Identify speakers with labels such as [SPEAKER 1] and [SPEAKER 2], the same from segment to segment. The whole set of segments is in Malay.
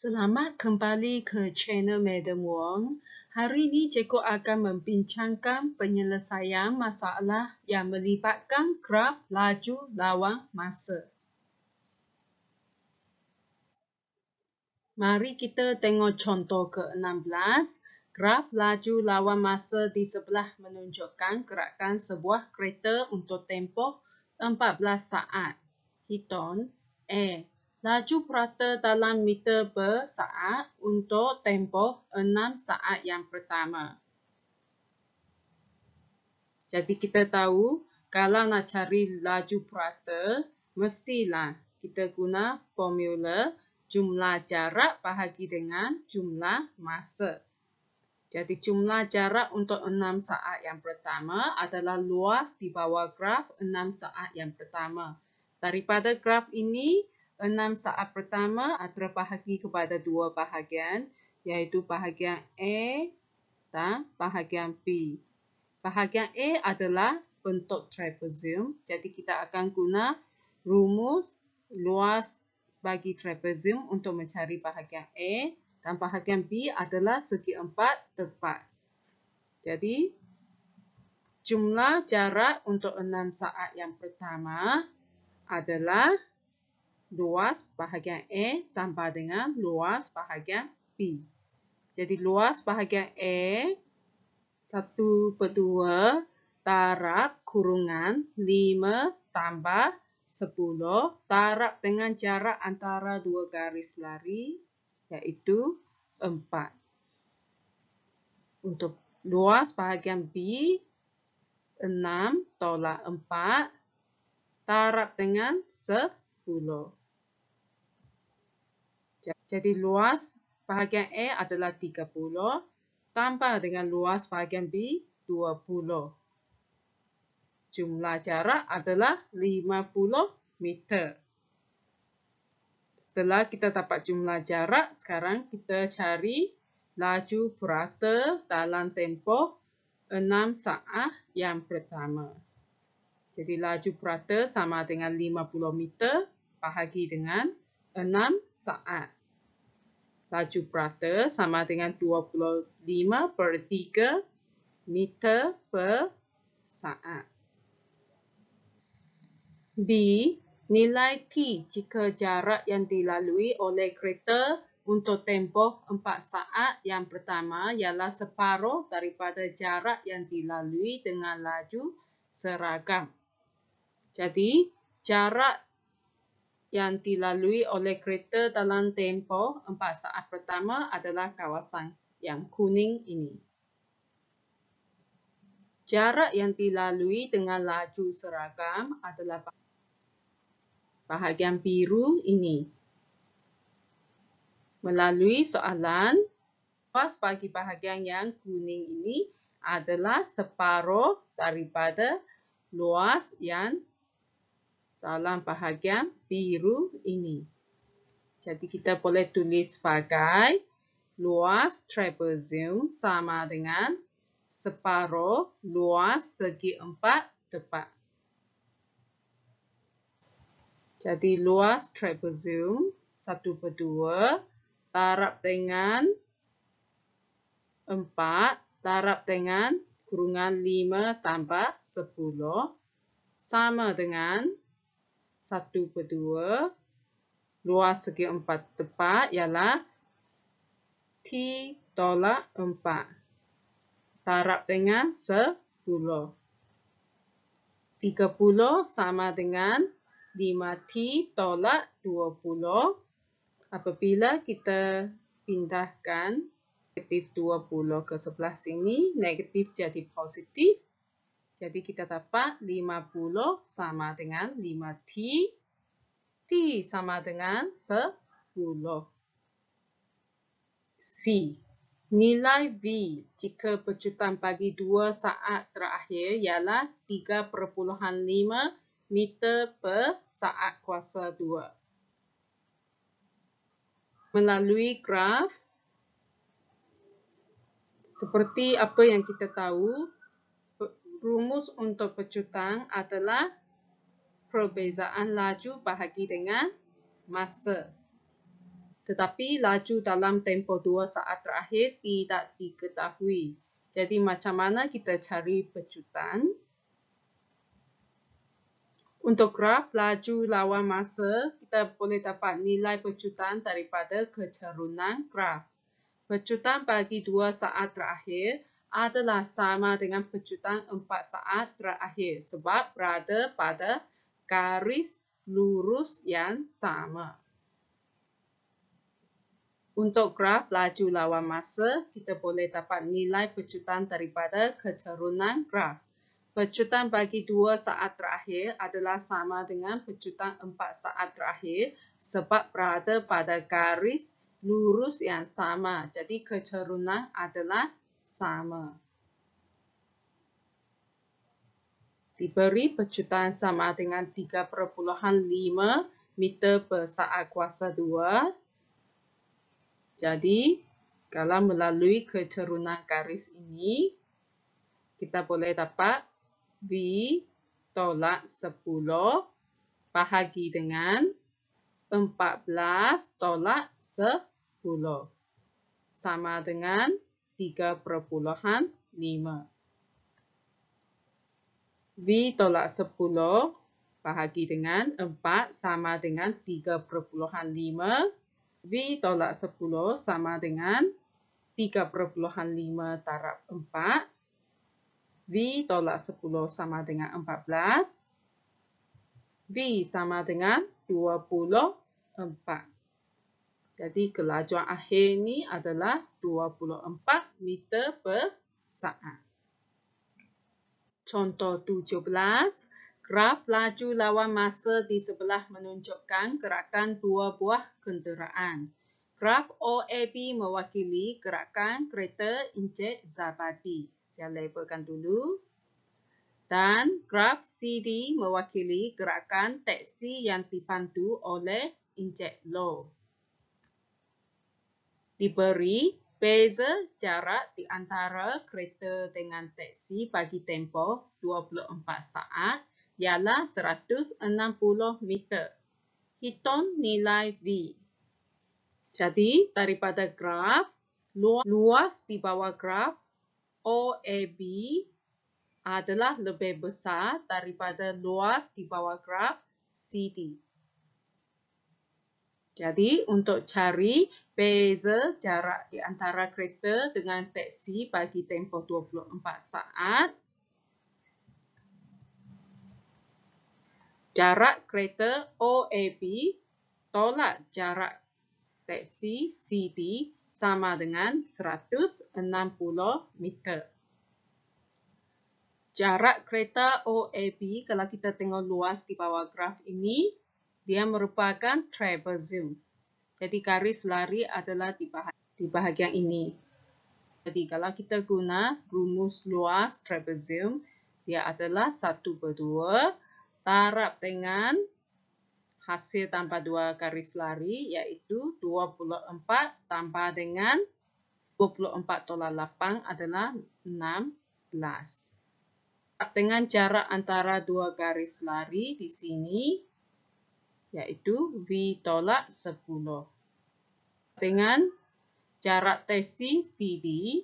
[SPEAKER 1] Selamat kembali ke channel Madam Wong. Hari ini cikgu akan membincangkan penyelesaian masalah yang melibatkan graf laju lawan masa. Mari kita tengok contoh ke-16. Graf laju lawan masa di sebelah menunjukkan gerakan sebuah kereta untuk tempoh 14 saat. Hiton, A laju prata dalam meter per saat untuk tempoh 6 saat yang pertama. Jadi kita tahu kalau nak cari laju prata, mestilah kita guna formula jumlah jarak bahagi dengan jumlah masa. Jadi jumlah jarak untuk 6 saat yang pertama adalah luas di bawah graf 6 saat yang pertama. Daripada graf ini, enam saat pertama terbahagi kepada dua bahagian yaitu bahagian A dan bahagian B. Bahagian A adalah bentuk trapezium. Jadi kita akan guna rumus luas bagi trapezium untuk mencari bahagian A dan bahagian B adalah segi empat tepat. Jadi jumlah jarak untuk enam saat yang pertama adalah luas bahagian A tambah dengan luas bahagian B. Jadi luas bahagian A 1 per 2 tarak kurungan 5 tambah 10 tarak dengan jarak antara dua garis lari iaitu 4. Untuk luas bahagian B 6 tolak 4 tarak dengan 10. Jadi luas bahagian A adalah 30 tambah dengan luas bahagian B 20. Jumlah jarak adalah 50 meter. Setelah kita dapat jumlah jarak, sekarang kita cari laju purata dalam tempoh 6 saat yang pertama. Jadi laju purata sama dengan 50 meter bahagi dengan 6 saat laju prata sama dengan 25 per 3 meter per saat. B. Nilai T jika jarak yang dilalui oleh kereta untuk tempoh 4 saat yang pertama ialah separuh daripada jarak yang dilalui dengan laju seragam. Jadi, jarak yang dilalui oleh kereta dalam tempoh empat saat pertama adalah kawasan yang kuning ini. Jarak yang dilalui dengan laju seragam adalah bahagian biru ini. Melalui soalan, pas bagi bahagian yang kuning ini adalah separuh daripada luas yang dalam bahagian biru ini. Jadi kita boleh tulis sebagai luas trapezium sama dengan separuh luas segi empat tepat. Jadi luas trapezium satu per dua tarap dengan empat tarap dengan kurungan lima tambah sepuluh sama dengan satu per 2 luas segi empat tepat ialah T tolak empat tarap dengan sepuluh tiga puluh sama dengan lima t tolak dua puluh apabila kita pindahkan negatif dua puluh ke sebelah sini negatif jadi positif jadi kita dapat 50 sama dengan 5T. T sama dengan 10. C. Nilai V jika percutan bagi 2 saat terakhir ialah 3.5 meter per saat kuasa 2. Melalui graf, seperti apa yang kita tahu, rumus untuk pecutan adalah perbezaan laju bahagi dengan masa. Tetapi laju dalam tempo 2 saat terakhir tidak diketahui. Jadi macam mana kita cari pecutan? Untuk graf laju lawan masa, kita boleh dapat nilai pecutan daripada kecerunan graf. Pecutan bagi 2 saat terakhir adalah sama dengan pecutan empat saat terakhir sebab berada pada garis lurus yang sama. Untuk graf laju lawan masa, kita boleh dapat nilai pecutan daripada kecerunan graf. Pecutan bagi dua saat terakhir adalah sama dengan pecutan empat saat terakhir sebab berada pada garis lurus yang sama. Jadi kecerunan adalah sama. Diberi pecutan sama dengan 3,5 meter per saat kuasa 2. Jadi, kalau melalui kecerunan garis ini, kita boleh dapat V tolak 10 bahagi dengan 14 tolak 10 sama dengan Tiga perpuluhan lima. V tolak sepuluh, bahagi dengan empat sama dengan tiga perpuluhan lima. V tolak sepuluh sama dengan tiga perpuluhan lima tarap empat. V tolak sepuluh sama dengan empat belas. V sama dengan dua puluh empat. Jadi kelajuan akhir ni adalah 24 meter per saat. Contoh 17. Graf laju lawan masa di sebelah menunjukkan gerakan dua buah kenderaan. Graf OAB mewakili gerakan kereta Encik Zabadi. Saya labelkan dulu. Dan graf CD mewakili gerakan teksi yang dipandu oleh Encik Low diberi beza jarak di antara kereta dengan teksi bagi tempoh 24 saat ialah 160 meter. Hitung nilai V. Jadi, daripada graf, luas di bawah graf OAB adalah lebih besar daripada luas di bawah graf CD. Jadi untuk cari beza jarak di antara kereta dengan teksi bagi tempoh 24 saat, jarak kereta OAB tolak jarak teksi CD sama dengan 160 meter. Jarak kereta OAB kalau kita tengok luas di bawah graf ini dia merupakan trapezium. Jadi garis lari adalah di, bah di bahagian ini. Jadi kalau kita guna rumus luas trapezium, dia adalah satu per 2 tarap dengan hasil tanpa dua garis lari iaitu 24 tambah dengan 24 tolak lapang adalah 16. Tarap dengan jarak antara dua garis lari di sini yaitu V tolak 10. Dengan jarak tesi CD,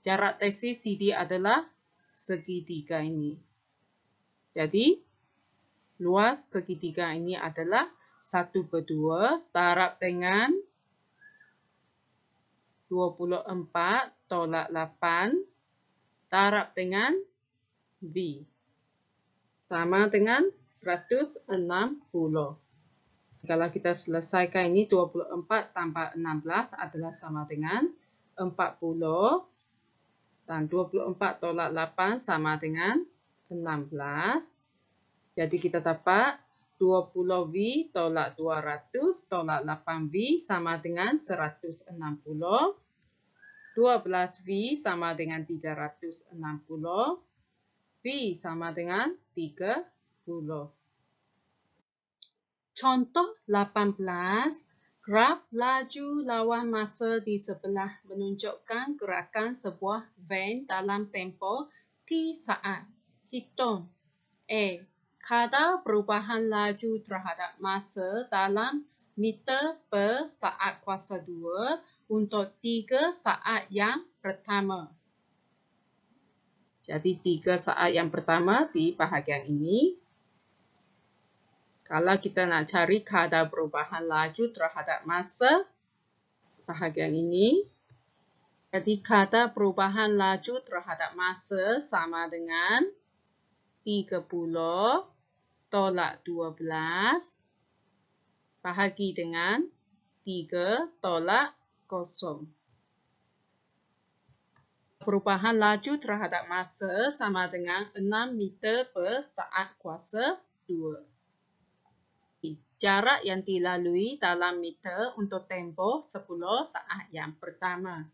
[SPEAKER 1] jarak tesi CD adalah segitiga ini. Jadi, luas segitiga ini adalah 1 per 2 tarap dengan 24 tolak 8 tarap dengan B. Sama dengan 160. Kalau kita selesaikan ini 24 tambah 16 adalah sama dengan 40. Dan 24 tolak 8 sama dengan 16. Jadi kita dapat 20V tolak 200 tolak 8V sama dengan 160. 12V sama dengan 360. V sama dengan 3 10. Contoh 18, graf laju lawan masa di sebelah menunjukkan gerakan sebuah van dalam tempoh T saat. Hitung A. Kadar perubahan laju terhadap masa dalam meter per saat kuasa 2 untuk 3 saat yang pertama. Jadi 3 saat yang pertama di bahagian ini kalau kita nak cari kadar perubahan laju terhadap masa, bahagian ini. Jadi kadar perubahan laju terhadap masa sama dengan 30 tolak 12 bahagi dengan 3 tolak kosong. Perubahan laju terhadap masa sama dengan 6 meter per saat kuasa 2 jarak yang dilalui dalam meter untuk tempoh 10 saat yang pertama.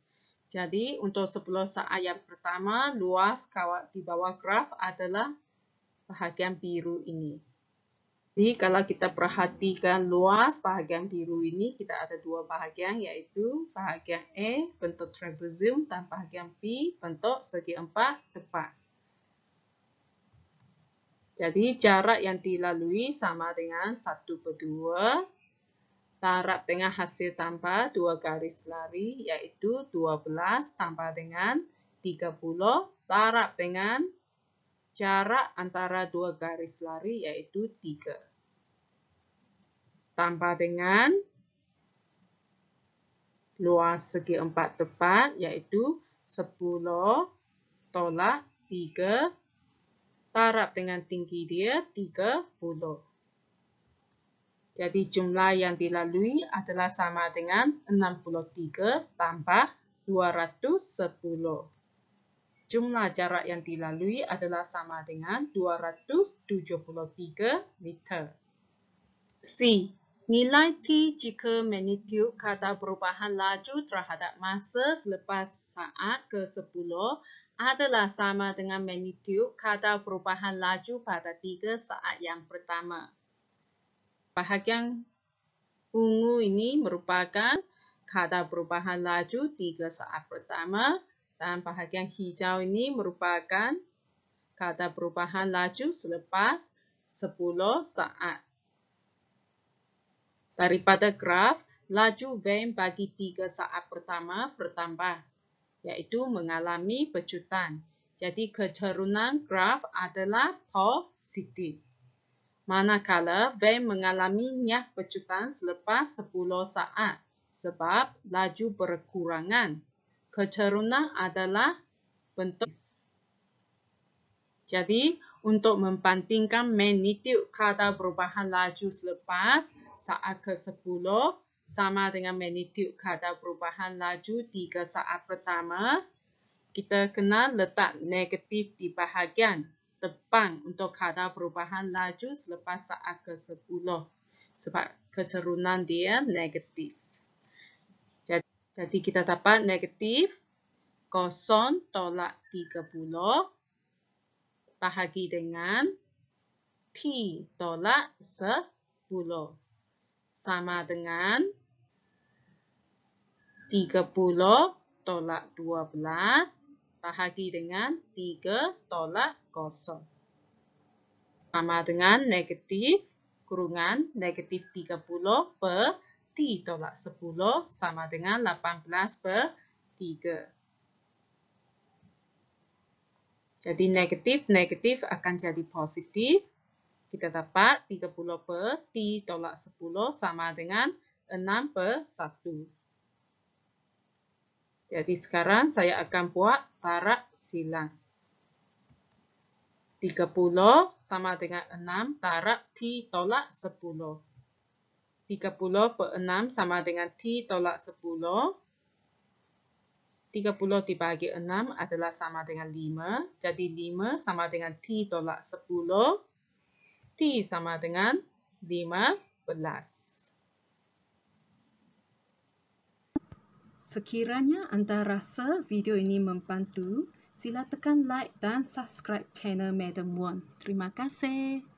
[SPEAKER 1] Jadi untuk 10 saat yang pertama, luas kawat di bawah graf adalah bahagian biru ini. Jadi kalau kita perhatikan luas bahagian biru ini, kita ada dua bahagian yaitu bahagian A bentuk trapezium dan bahagian B bentuk segi empat tepat. Jadi jarak yang dilalui sama dengan 1 per 2. Tarap dengan hasil tambah 2 garis lari iaitu 12 tambah dengan 30. Tarap dengan jarak antara 2 garis lari iaitu 3. Tambah dengan luas segi 4 tepat iaitu 10 tolak 3 taraf dengan tinggi dia 30. Jadi jumlah yang dilalui adalah sama dengan 63 tambah 210. Jumlah jarak yang dilalui adalah sama dengan 273 meter. C. Nilai T jika magnitude kata perubahan laju terhadap masa selepas saat ke-10 adalah sama dengan magnitude kata perubahan laju pada tiga saat yang pertama. Bahagian ungu ini merupakan kata perubahan laju tiga saat pertama dan bahagian hijau ini merupakan kata perubahan laju selepas sepuluh saat. Daripada graf, laju vein bagi tiga saat pertama bertambah iaitu mengalami pecutan. Jadi kecerunan graf adalah positif. Manakala vein mengalami nyah pecutan selepas 10 saat sebab laju berkurangan. Kecerunan adalah bentuk. Jadi, untuk membandingkan magnitude kadar perubahan laju selepas saat ke-10, sama dengan magnitude kadar perubahan laju 3 saat pertama. Kita kena letak negatif di bahagian depan untuk kadar perubahan laju selepas saat ke-10 sebab kecerunan dia negatif. Jadi kita dapat negatif 0 tolak 30 bahagi dengan t tolak 10. sama dengan 30 tolak 12 bahagi dengan 3 tolak 0. Sama dengan negatif kurungan negatif 30 per T tolak 10 sama dengan 18 per 3. Jadi negatif, negatif akan jadi positif. kita dapat 30 per T tolak 10 sama dengan 6 per 1. Jadi sekarang saya akan buat tarak silang. 30 sama dengan 6 tarak T tolak 10. 30 per 6 sama dengan T tolak 10. 30 dibagi 6 adalah sama dengan 5. Jadi 5 sama dengan T tolak 10. T sama dengan 15. Sekiranya anda rasa video ini membantu, sila tekan like dan subscribe channel Madam Wan. Terima kasih.